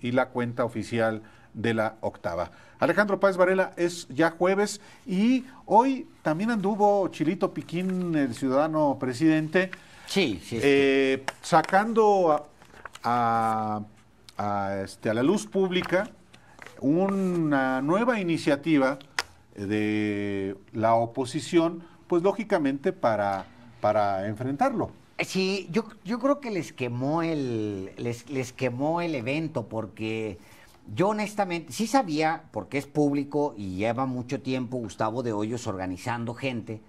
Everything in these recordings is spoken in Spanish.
y la cuenta oficial de la octava. Alejandro Páez Varela es ya jueves y hoy también anduvo Chilito Piquín, el ciudadano presidente, eh, sacando a, este, a la luz pública una nueva iniciativa de la oposición, pues lógicamente para, para enfrentarlo. Sí, yo, yo creo que les quemó el, les, quemó el evento porque yo honestamente sí sabía, porque es público y lleva mucho tiempo Gustavo de Hoyos organizando gente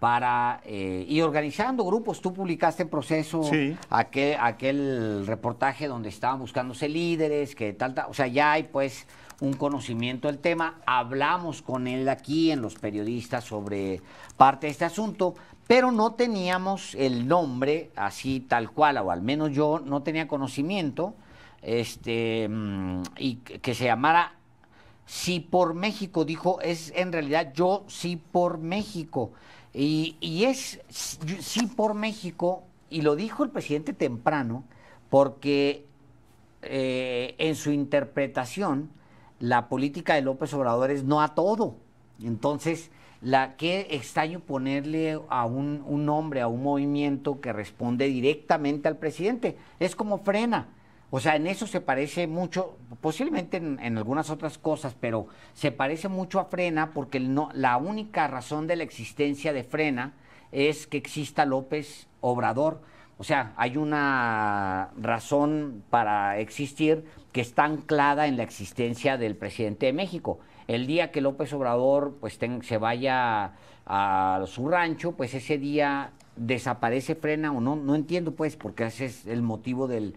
para eh, y organizando grupos. Tú publicaste en proceso aquel, aquel reportaje donde estaban buscándose líderes, que tal, tal, o sea, ya hay pues un conocimiento del tema. Hablamos con él aquí en los periodistas sobre parte de este asunto, pero no teníamos el nombre así tal cual, o al menos yo no tenía conocimiento, este, mm, y que se llamara Sí por México, dijo, es en realidad yo Sí por México. Y, es Sí por México, y lo dijo el presidente temprano, porque eh, en su interpretación, la política de López Obrador es no a todo. Entonces, la, qué extraño ponerle a un, hombre, a un movimiento que responde directamente al presidente. Es como frena. O sea, en eso se parece mucho, posiblemente en, algunas otras cosas, pero se parece mucho a frena porque la única razón de la existencia de frena es que exista López Obrador. O sea, hay una razón para existir que está anclada en la existencia del presidente de México. El día que López Obrador pues, se vaya a su rancho, pues ese día desaparece frena o no, no entiendo pues, porque ese es el motivo de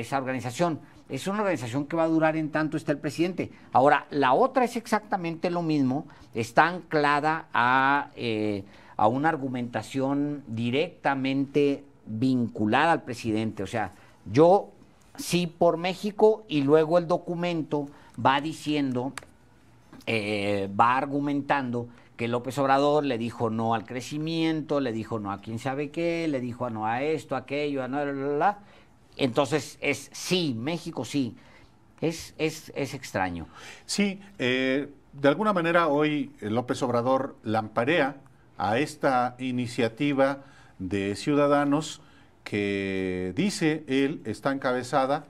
esa organización. Es una organización que va a durar en tanto está el presidente. Ahora, la otra es exactamente lo mismo, está anclada a, eh, a una argumentación directamente vinculada al presidente. O sea, yo sí por México y luego el documento va diciendo, eh, va argumentando que López Obrador le dijo no al crecimiento, le dijo no a quién sabe qué, le dijo no a esto, a aquello, a no, bla, Entonces es sí, México sí. Es, es, extraño. Sí, eh, de alguna manera hoy eh, López Obrador lamparea a esta iniciativa de Ciudadanos que dice él está encabezada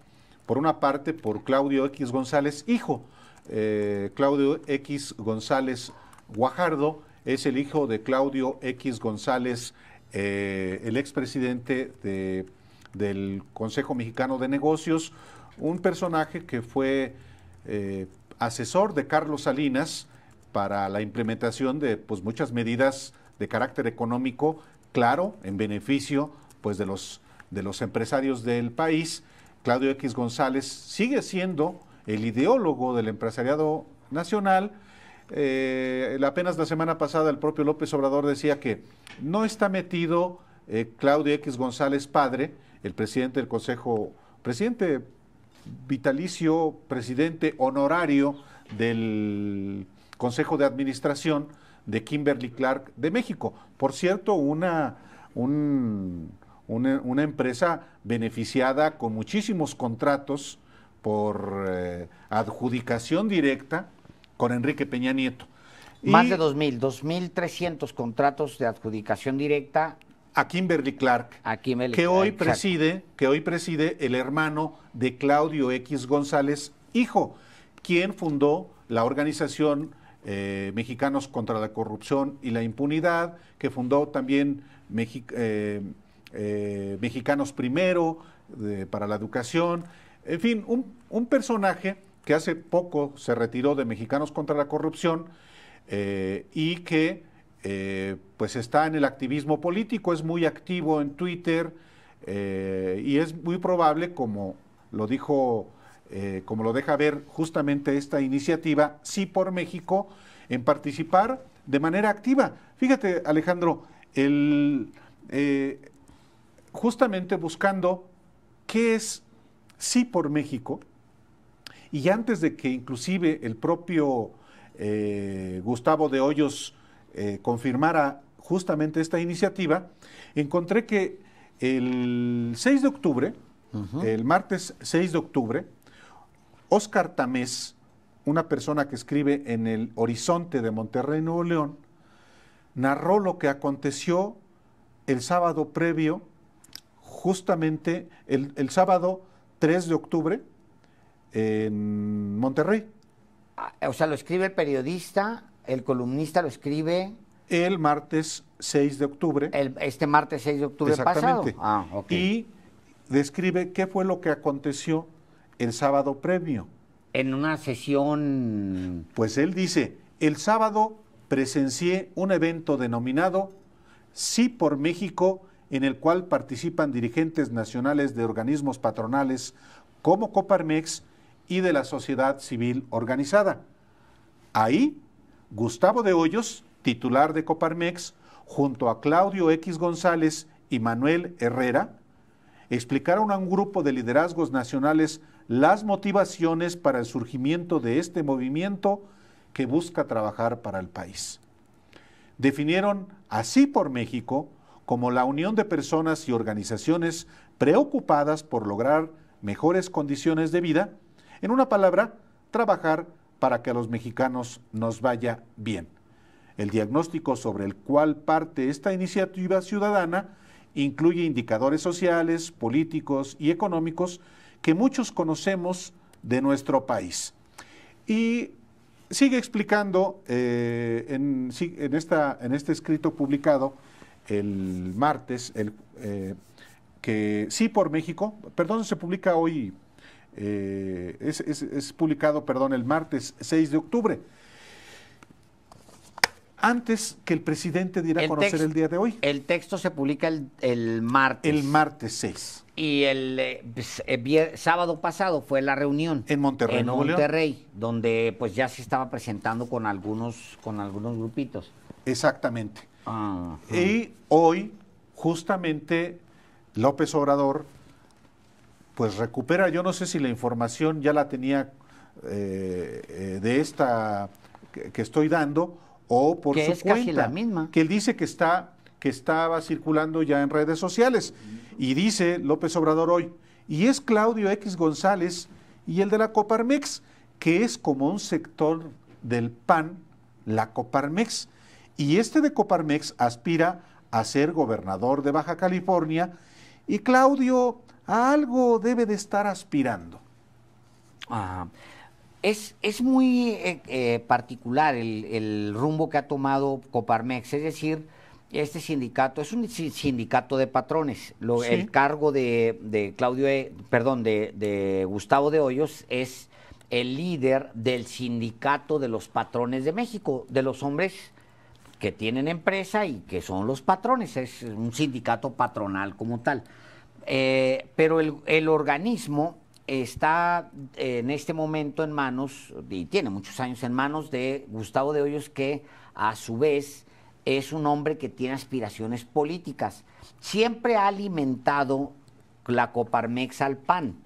por una parte por Claudio X González, hijo. Eh, Claudio X González Guajardo es el hijo de Claudio X González, eh, el expresidente del Consejo Mexicano de Negocios, un personaje que fue eh, asesor de Carlos Salinas para la implementación de pues, muchas medidas de carácter económico claro, en beneficio pues de los de los empresarios del país. Claudio X González sigue siendo el ideólogo del empresariado nacional. Eh, apenas la semana pasada el propio López Obrador decía que no está metido eh, Claudio X González padre, el presidente del Consejo, presidente vitalicio, presidente honorario del Consejo de Administración de Kimberly Clark de México. Por cierto, una, una, empresa beneficiada con muchísimos contratos por eh, adjudicación directa con Enrique Peña Nieto. Más de 2.000, 2.300 contratos de adjudicación directa. A Kimberly Clark, a que, hoy preside, que hoy preside el hermano de Claudio X González, hijo, quien fundó la organización eh, Mexicanos contra la Corrupción y la Impunidad, que fundó también eh, eh, Mexicanos Primero para la Educación. En fin, un, un, personaje que hace poco se retiró de Mexicanos contra la Corrupción y que pues está en el activismo político, es muy activo en Twitter y es muy probable, como lo dijo eh, como lo deja ver justamente esta iniciativa, sí por México, en participar de manera activa. Fíjate, Alejandro, el, eh, justamente buscando qué es sí por México, y antes de que inclusive el propio eh, Gustavo de Hoyos confirmara justamente esta iniciativa, encontré que el 6 de octubre, el martes 6 de octubre, Oscar Tamés, una persona que escribe en el Horizonte de Monterrey, Nuevo León, narró lo que aconteció el sábado previo, justamente el, sábado 3 de octubre en Monterrey. Ah, o sea, lo escribe el periodista, el columnista lo escribe. El martes 6 de octubre. este martes 6 de octubre Exactamente. Ah, y describe qué fue lo que aconteció el sábado premio. En una sesión... Pues él dice, el sábado presencié un evento denominado Sí por México, en el cual participan dirigentes nacionales de organismos patronales como Coparmex y de la sociedad civil organizada. Ahí, Gustavo de Hoyos, titular de Coparmex, junto a Claudio X González y Manuel Herrera, explicaron a un grupo de liderazgos nacionales las motivaciones para el surgimiento de este movimiento que busca trabajar para el país. Definieron así por México como la unión de personas y organizaciones preocupadas por lograr mejores condiciones de vida, en una palabra, trabajar para que a los mexicanos nos vaya bien. El diagnóstico sobre el cual parte esta iniciativa ciudadana incluye indicadores sociales, políticos y económicos que muchos conocemos de nuestro país. Y sigue explicando eh, en, esta, en, este escrito publicado el martes, eh, que sí por México, perdón, se publica hoy, eh, es, es publicado, perdón, el martes 6 de octubre antes que el presidente diera a conocer el día de hoy. El texto se publica el, martes. El martes 6. Y el, eh, pues, eh, sábado pasado fue la reunión. En Monterrey. En Monterrey, donde pues ya se estaba presentando con algunos, con algunos grupitos. Exactamente. Ah, y hoy, justamente, López Obrador, pues recupera, yo no sé si la información ya la tenía eh, de esta que estoy dando, o por su cuenta, misma. que él dice que está que estaba circulando ya en redes sociales y dice López Obrador hoy y es Claudio X González y el de la Coparmex que es como un sector del PAN la Coparmex y este de Coparmex aspira a ser gobernador de Baja California y Claudio a algo debe de estar aspirando. Ah, es, muy eh, eh, particular el, rumbo que ha tomado Coparmex, es decir, este sindicato es un sindicato de patrones. El cargo de, Claudio, e, perdón, de, Gustavo de Hoyos es el líder del sindicato de los patrones de México, de los hombres que tienen empresa y que son los patrones. Es un sindicato patronal como tal. Eh, pero el, el organismo está eh, en este momento en manos, y tiene muchos años en manos, de Gustavo de Hoyos, que a su vez es un hombre que tiene aspiraciones políticas. Siempre ha alimentado la Coparmex al PAN.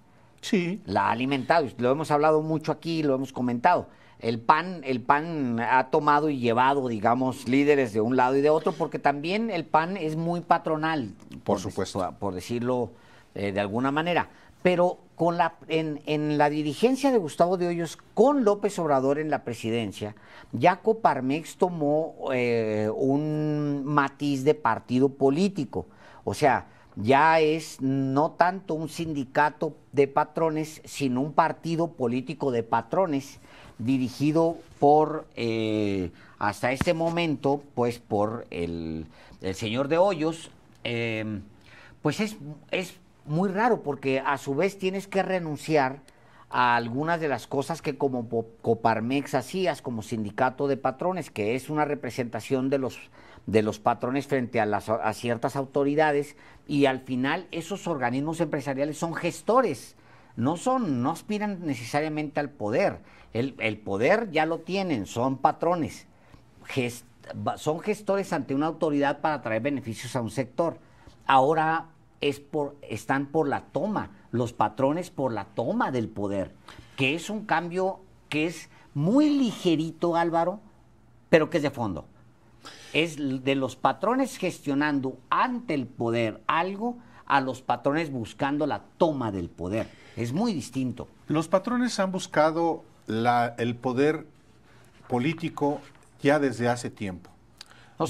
Sí. La ha alimentado, lo hemos hablado mucho aquí, lo hemos comentado. El PAN, el PAN ha tomado y llevado, digamos, líderes de un lado y de otro, porque también el PAN es muy patronal. Por, supuesto. Por, decirlo eh, de alguna manera. Pero la, en, la dirigencia de Gustavo de Hoyos con López Obrador en la presidencia, ya Coparmex tomó eh, un matiz de partido político. O sea, ya es no tanto un sindicato de patrones, sino un partido político de patrones dirigido por, eh, hasta este momento, pues por el, señor de Hoyos. Eh, pues es, es muy raro porque a su vez tienes que renunciar a algunas de las cosas que como Coparmex hacías como sindicato de patrones, que es una representación de los, de los patrones frente a, las, a ciertas autoridades y al final esos organismos empresariales son gestores, no son no aspiran necesariamente al poder. El, poder ya lo tienen, son patrones. son gestores ante una autoridad para traer beneficios a un sector. Ahora es por, están por la toma, los patrones por la toma del poder, que es un cambio que es muy ligerito, Álvaro, pero que es de fondo. Es de los patrones gestionando ante el poder algo a los patrones buscando la toma del poder. Es muy distinto. Los patrones han buscado el poder político ya desde hace tiempo.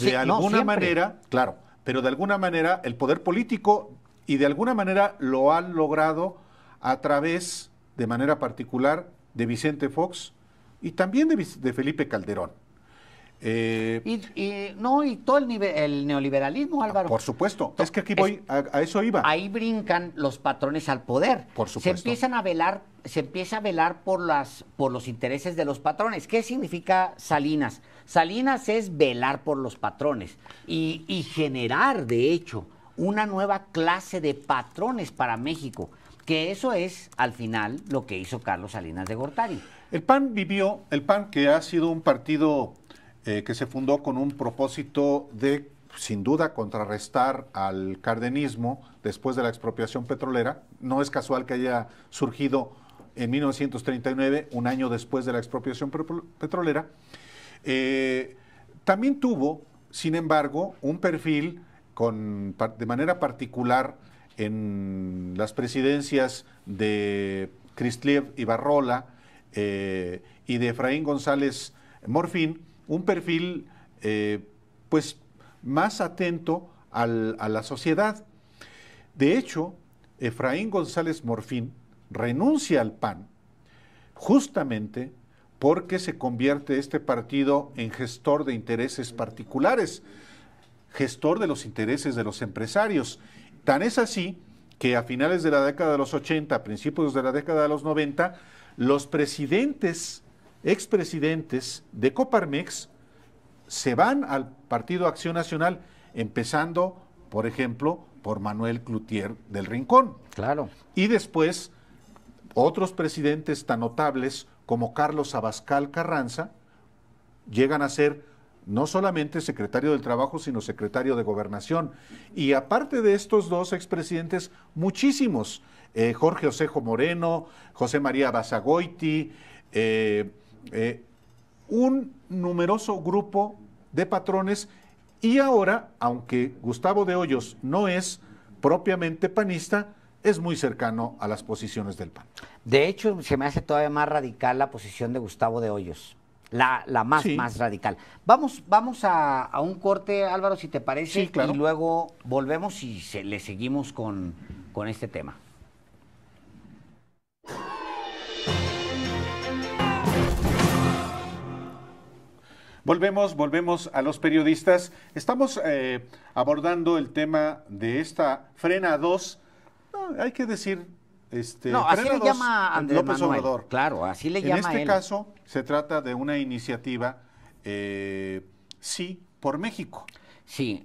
de alguna manera, claro, pero de alguna manera el poder político y de alguna manera lo han logrado a través, de manera particular, de Vicente Fox y también de, Felipe Calderón. Eh, y, no, y todo el, nivel, el neoliberalismo, ah, Álvaro. Por supuesto, es que aquí voy, a, eso iba. Ahí brincan los patrones al poder. Por supuesto. Se empiezan a velar, se empieza a velar por, las, por los intereses de los patrones. ¿Qué significa Salinas? Salinas es velar por los patrones y, y generar, de hecho, una nueva clase de patrones para México, que eso es al final lo que hizo Carlos Salinas de Gortari. El PAN vivió, el PAN que ha sido un partido eh, que se fundó con un propósito de sin duda contrarrestar al cardenismo después de la expropiación petrolera. No es casual que haya surgido en 1939, un año después de la expropiación petrolera. Eh, también tuvo, sin embargo, un perfil de manera particular en las presidencias de Cristlieb Ibarrola eh, y de Efraín González Morfín, un perfil eh, pues más atento a la sociedad. De hecho, Efraín González Morfín renuncia al PAN justamente porque se convierte este partido en gestor de intereses particulares gestor de los intereses de los empresarios. Tan es así que a finales de la década de los 80, principios de la década de los 90, los presidentes, expresidentes de Coparmex, se van al Partido Acción Nacional, empezando, por ejemplo, por Manuel Cloutier del Rincón. Claro. Y después, otros presidentes tan notables como Carlos Abascal Carranza llegan a ser no solamente secretario del Trabajo, sino secretario de Gobernación. Y aparte de estos dos expresidentes, muchísimos. Eh, Jorge Osejo Moreno, José María Basagoiti, eh, eh, un numeroso grupo de patrones. Y ahora, aunque Gustavo de Hoyos no es propiamente panista, es muy cercano a las posiciones del PAN. De hecho, se me hace todavía más radical la posición de Gustavo de Hoyos. La, la más, más radical. Vamos, vamos a, un corte, Álvaro, si te parece, y luego volvemos y se, le seguimos con, este tema. Volvemos, volvemos a los periodistas. Estamos eh, abordando el tema de esta frena 2. Ah, hay que decir este, no, así le llama Andrés López Obrador. Claro, así le llama En este caso se trata de una iniciativa, eh, sí, por México. Sí,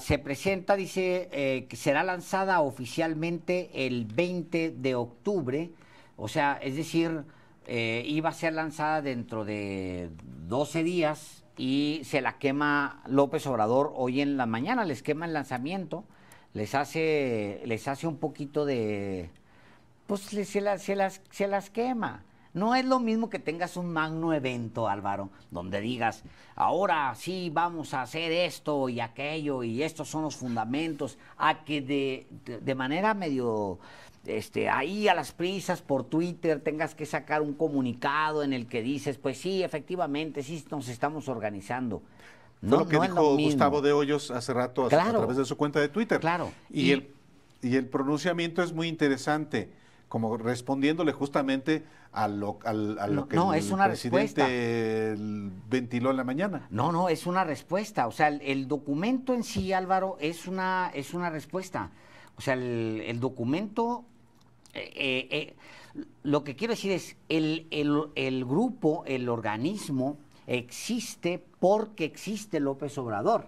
se presenta, dice, eh, que será lanzada oficialmente el 20 de octubre, o sea, es decir, eh, iba a ser lanzada dentro de 12 días y se la quema López Obrador hoy en la mañana, les quema el lanzamiento les hace, les hace un poquito de, pues se, las, se, las, se las quema. No es lo mismo que tengas un magno evento, Álvaro, donde digas, ahora sí vamos a hacer esto y aquello y estos son los fundamentos, a que de, de, de manera medio este, ahí a las prisas por Twitter tengas que sacar un comunicado en el que dices, pues sí, efectivamente, sí nos estamos organizando. No, lo que dijo Gustavo de Hoyos hace rato a, través de su cuenta de Twitter. Claro. Y, el, pronunciamiento es muy interesante, como respondiéndole justamente a lo, que no, el es una presidente respuesta. ventiló en la mañana. No, no, es una respuesta. O sea, el, documento en sí, Álvaro, es una, es una respuesta. O sea, el, documento... Eh, eh, eh, lo que quiero decir es, el, el grupo, el organismo existe porque existe López Obrador.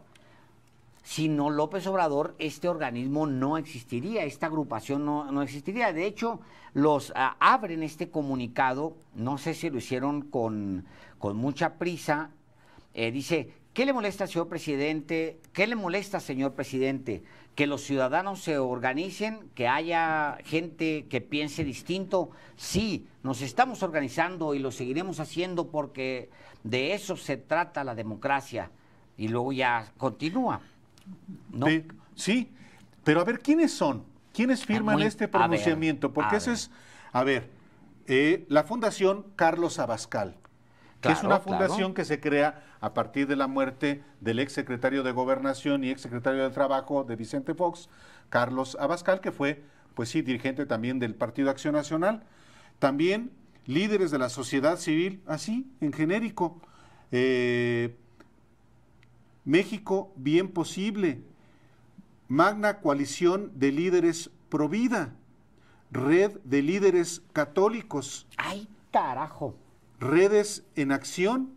Si no López Obrador, este organismo no existiría, esta agrupación no, existiría. De hecho, los ah, abren este comunicado, no sé si lo hicieron con, mucha prisa, eh, dice, ¿Qué le molesta, señor presidente? ¿Qué le molesta, señor presidente? Que los ciudadanos se organicen, que haya gente que piense distinto. Sí, nos estamos organizando y lo seguiremos haciendo porque de eso se trata la democracia. Y luego ya continúa. Sí, pero a ver, ¿quiénes son? ¿Quiénes ah, firman este pronunciamiento? Porque eso es, a ver, eh, la Fundación Carlos Abascal, que es una fundación que se crea a partir de la muerte del ex secretario de Gobernación y ex secretario de Trabajo de Vicente Fox, Carlos Abascal, que fue, pues sí, dirigente también del Partido Acción Nacional. También líderes de la sociedad civil, así, en genérico. Eh, México, bien posible. Magna coalición de líderes pro vida. Red de líderes católicos. ¡Ay, carajo! Redes en Acción,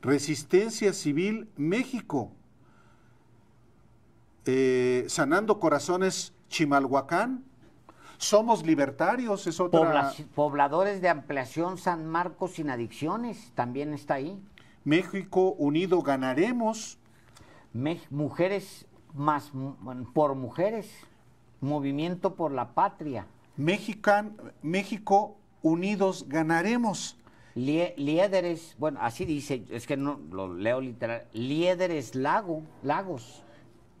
Resistencia Civil México, eh, Sanando Corazones Chimalhuacán, Somos Libertarios, es otra... pobladores de Ampliación San Marcos sin adicciones, también está ahí. México Unido Ganaremos. mujeres más por mujeres, Movimiento por la Patria. Mexican, México Unidos Ganaremos. Liederes, bueno, así dice, es que no lo leo literal, Liederes Lago, Lagos.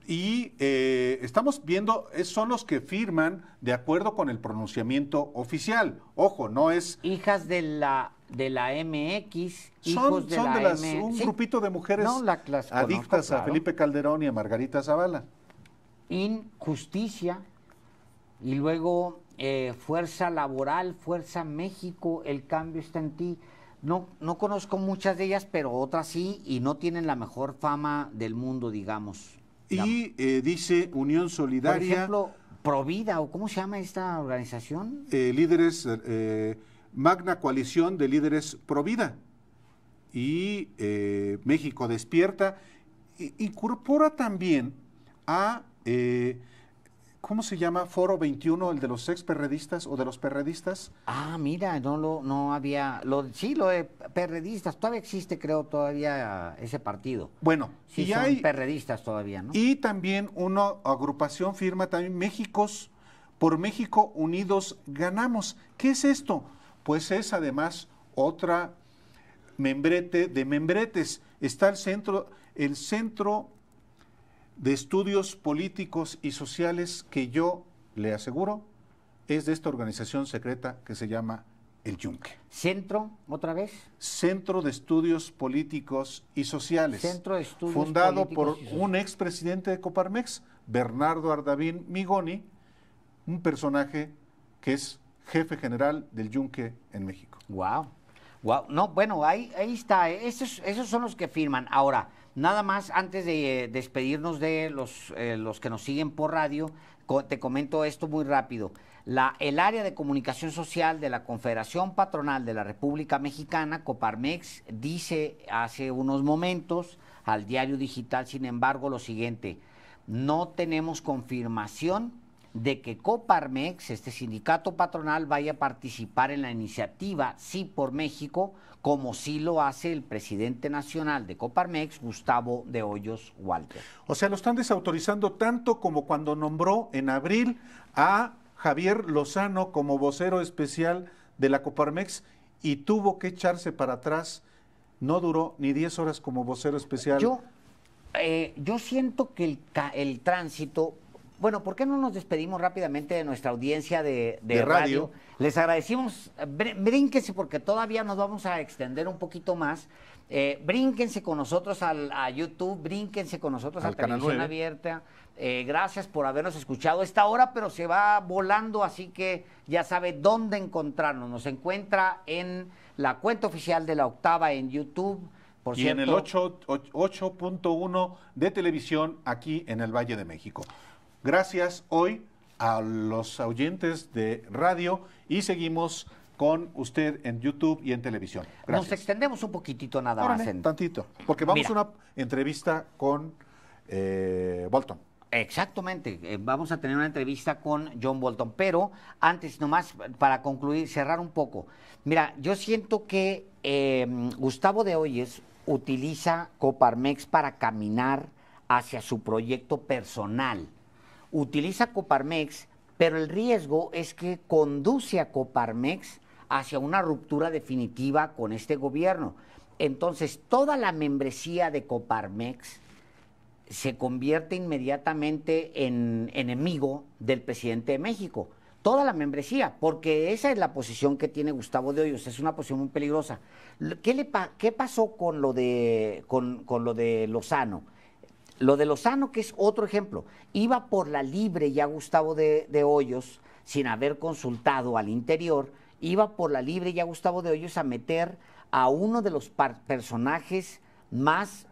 Y eh, estamos viendo, son los que firman de acuerdo con el pronunciamiento oficial. Ojo, no es... Hijas de la de la MX, hijos son, de, la de las, un grupito de mujeres adictas a Felipe Calderón y a Margarita Zavala. Injusticia y luego eh, fuerza Laboral, Fuerza México, El Cambio está en ti. No, no conozco muchas de ellas, pero otras sí, y no tienen la mejor fama del mundo, digamos. Y eh, dice Unión Solidaria. Por ejemplo, Provida, o cómo se llama esta organización? Eh, líderes, Magna Coalición de Líderes Provida. Y México Despierta. incorpora también a ¿Cómo se llama? ¿Foro 21, el de los ex-perredistas o de los perredistas? Ah, mira, no lo, no había, lo, sí, lo de perredistas, todavía existe creo todavía ese partido. Bueno, sí, son hay, perredistas todavía, ¿no? Y también una agrupación firma también México por México Unidos Ganamos. ¿Qué es esto? Pues es además otra membrete de membretes. Está el centro, el centro de estudios políticos y sociales que yo le aseguro es de esta organización secreta que se llama el Yunque. ¿Centro, otra vez? Centro de Estudios Políticos y Sociales. Centro de Estudios Fundado por un expresidente de Coparmex, Bernardo Ardavín Migoni, un personaje que es jefe general del Yunque en México. Wow. wow. No, bueno, ahí, ahí está. Eh. Esos, esos son los que firman. Ahora, nada más antes de eh, despedirnos de los, eh, los que nos siguen por radio, te comento esto muy rápido. La, el área de comunicación social de la Confederación Patronal de la República Mexicana, Coparmex, dice hace unos momentos al diario digital, sin embargo, lo siguiente, no tenemos confirmación de que Coparmex, este sindicato patronal, vaya a participar en la iniciativa Sí por México, como sí lo hace el presidente nacional de Coparmex, Gustavo de Hoyos Walter. O sea, lo están desautorizando tanto como cuando nombró en abril a Javier Lozano como vocero especial de la Coparmex y tuvo que echarse para atrás. No duró ni 10 horas como vocero especial. Yo, eh, yo siento que el, el tránsito bueno, ¿por qué no nos despedimos rápidamente de nuestra audiencia de, radio? Les agradecimos, brínquense porque todavía nos vamos a extender un poquito más. Eh, brínquense con nosotros al, a YouTube, brínquense con nosotros al a Televisión Abierta. Eh, gracias por habernos escuchado esta hora, pero se va volando, así que ya sabe dónde encontrarnos. Nos encuentra en la cuenta oficial de la octava en YouTube. Por y en el 8.1 de televisión aquí en el Valle de México. Gracias hoy a los oyentes de radio y seguimos con usted en YouTube y en televisión. Nos extendemos un poquitito nada más. En... Tantito, porque vamos a una entrevista con eh, Bolton. Exactamente, eh, vamos a tener una entrevista con John Bolton, pero antes nomás para concluir, cerrar un poco. Mira, yo siento que em, Gustavo de Hoyes utiliza Coparmex para caminar hacia su proyecto personal utiliza Coparmex, pero el riesgo es que conduce a Coparmex hacia una ruptura definitiva con este gobierno. Entonces, toda la membresía de Coparmex se convierte inmediatamente en enemigo del presidente de México. Toda la membresía, porque esa es la posición que tiene Gustavo de Hoyos, es una posición muy peligrosa. ¿Qué, le pasó con lo con lo de Lozano? Lo de Lozano, que es otro ejemplo, iba por la libre ya Gustavo de, Hoyos, sin haber consultado al interior, iba por la libre ya Gustavo de Hoyos a meter a uno de los personajes más,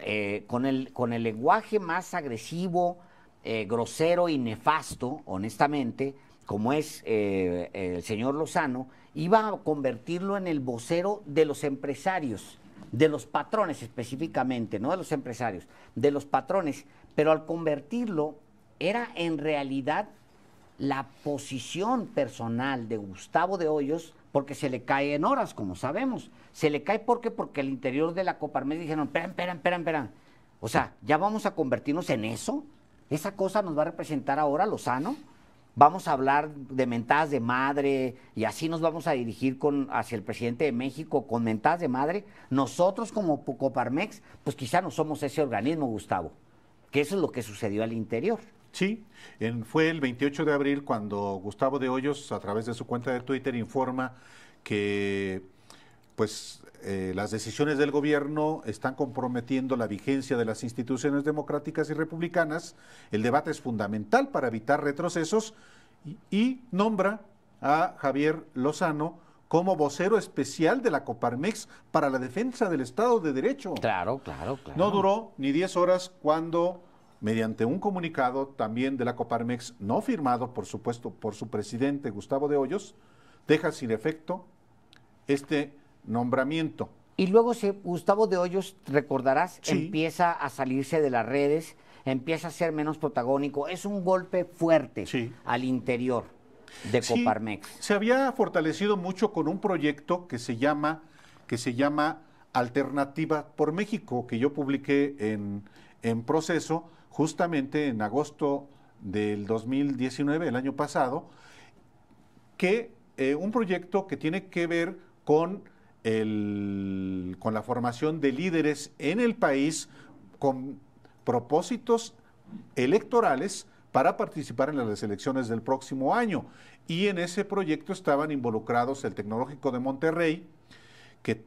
eh, con, el, con el lenguaje más agresivo, eh, grosero y nefasto, honestamente, como es eh, el señor Lozano, iba a convertirlo en el vocero de los empresarios de los patrones específicamente, no de los empresarios, de los patrones, pero al convertirlo era en realidad la posición personal de Gustavo de Hoyos, porque se le cae en horas, como sabemos. Se le cae porque porque el interior de la Coparmex dijeron, esperan, esperan, esperan, O sea, ¿ya vamos a convertirnos en eso? ¿Esa cosa nos va a representar ahora lo sano? vamos a hablar de mentadas de madre y así nos vamos a dirigir con, hacia el presidente de México con mentadas de madre, nosotros como Pucoparmex, pues quizá no somos ese organismo, Gustavo, que eso es lo que sucedió al interior. Sí, fue el 28 de abril cuando Gustavo de Hoyos, a través de su cuenta de Twitter, informa que pues eh, las decisiones del gobierno están comprometiendo la vigencia de las instituciones democráticas y republicanas, el debate es fundamental para evitar retrocesos y, nombra a Javier Lozano como vocero especial de la Coparmex para la defensa del Estado de Derecho. Claro, claro, claro. No duró ni 10 horas cuando, mediante un comunicado también de la Coparmex, no firmado, por supuesto, por su presidente Gustavo de Hoyos, deja sin efecto este nombramiento. Y luego Gustavo de Hoyos, recordarás, empieza a salirse de las redes, empieza a ser menos protagónico. Es un golpe fuerte al interior de sí, Coparmex. Se había fortalecido mucho con un proyecto que se llama, que se llama Alternativa por México, que yo publiqué en, proceso justamente en agosto del 2019, el año pasado, que eh, un proyecto que tiene que ver con con la formación de líderes en el país con propósitos electorales para participar en las elecciones del próximo año. Y en ese proyecto estaban involucrados el Tecnológico de Monterrey, que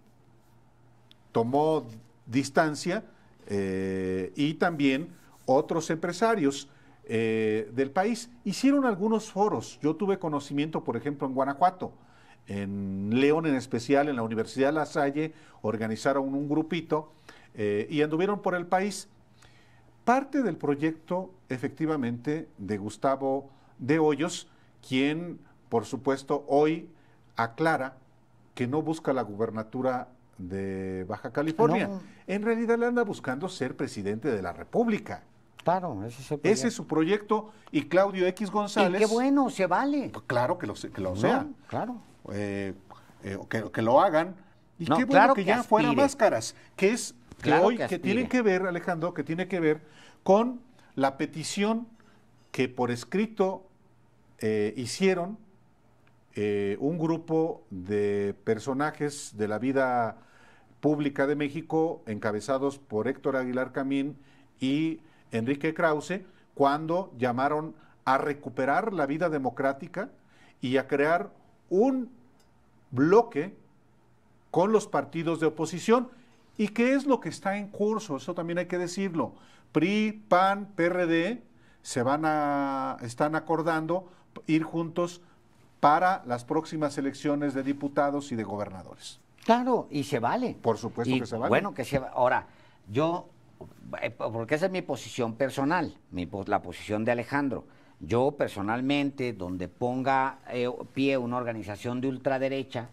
tomó distancia, eh, y también otros empresarios eh, del país. Hicieron algunos foros. Yo tuve conocimiento, por ejemplo, en Guanajuato, en León en especial, en la Universidad de La Salle, organizaron un grupito eh, y anduvieron por el país. Parte del proyecto, efectivamente, de Gustavo de Hoyos, quien, por supuesto, hoy aclara que no busca la gubernatura de Baja California. En realidad le anda buscando ser presidente de la República. Claro, ese es, su proyecto y Claudio X González. qué bueno, se vale. Pues claro que lo, que lo Claro. Eh, eh, que, lo hagan. Y qué bueno que, ya fueran fuera máscaras, que es que hoy que, tiene que ver, Alejandro, que tiene que ver con la petición que por escrito eh, hicieron un grupo de personajes de la vida pública de México, encabezados por Héctor Aguilar Camín y Enrique Krause, cuando llamaron a recuperar la vida democrática y a crear un bloque con los partidos de oposición. ¿Y qué es lo que está en curso? Eso también hay que decirlo. PRI, PAN, PRD se van a están acordando ir juntos para las próximas elecciones de diputados y de gobernadores. Claro, y se vale. Por supuesto que se vale. Bueno, que se va. Ahora, yo eh, porque esa es mi posición personal, la posición de Alejandro. Yo personalmente, donde ponga eh, pie una organización de ultraderecha,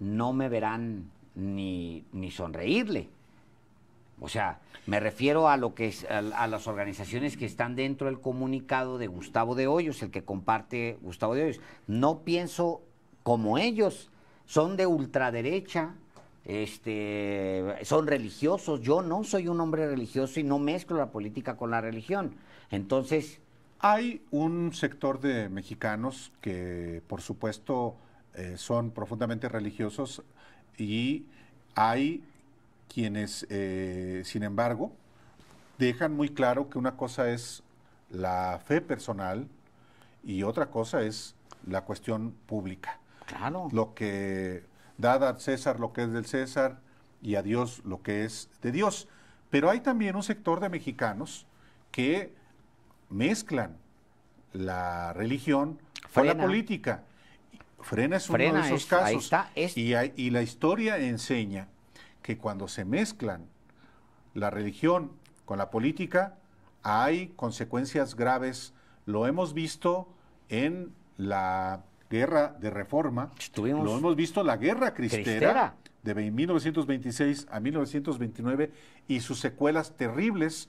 no me verán ni, sonreírle. O sea, me refiero a lo que es, a, las organizaciones que están dentro del comunicado de Gustavo de Hoyos, el que comparte Gustavo de Hoyos. No pienso como ellos, son de ultraderecha, este, son religiosos. Yo no soy un hombre religioso y no mezclo la política con la religión. Entonces... Hay un sector de mexicanos que, por supuesto, eh, son profundamente religiosos y hay quienes, eh, sin embargo, dejan muy claro que una cosa es la fe personal y otra cosa es la cuestión pública. Claro. Lo que Dada a César lo que es del César y a Dios lo que es de Dios. Pero hay también un sector de mexicanos que mezclan la religión con la política. Frena es uno de esos casos. y la historia enseña que cuando se mezclan la religión con la política, hay consecuencias graves. Lo hemos visto en la guerra de reforma, lo hemos visto la guerra cristera, de 1926 a 1929 y sus secuelas terribles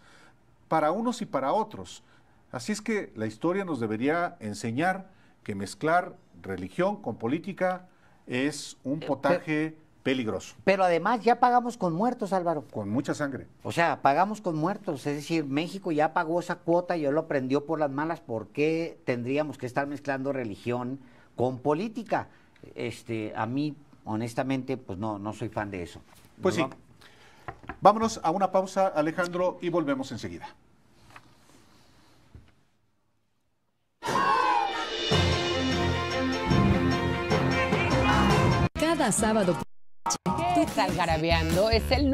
para unos y para otros. Así es que la historia nos debería enseñar que mezclar religión con política es un eh, potaje peligroso. Pero además ya pagamos con muertos, Álvaro. Con mucha sangre. O sea, pagamos con muertos. Es decir, México ya pagó esa cuota, y yo lo aprendió por las malas. ¿Por qué tendríamos que estar mezclando religión? con política. Este, a mí, honestamente, pues no, no soy fan de eso. Pues sí. Vámonos a una pausa, Alejandro, y volvemos enseguida. Cada sábado, es el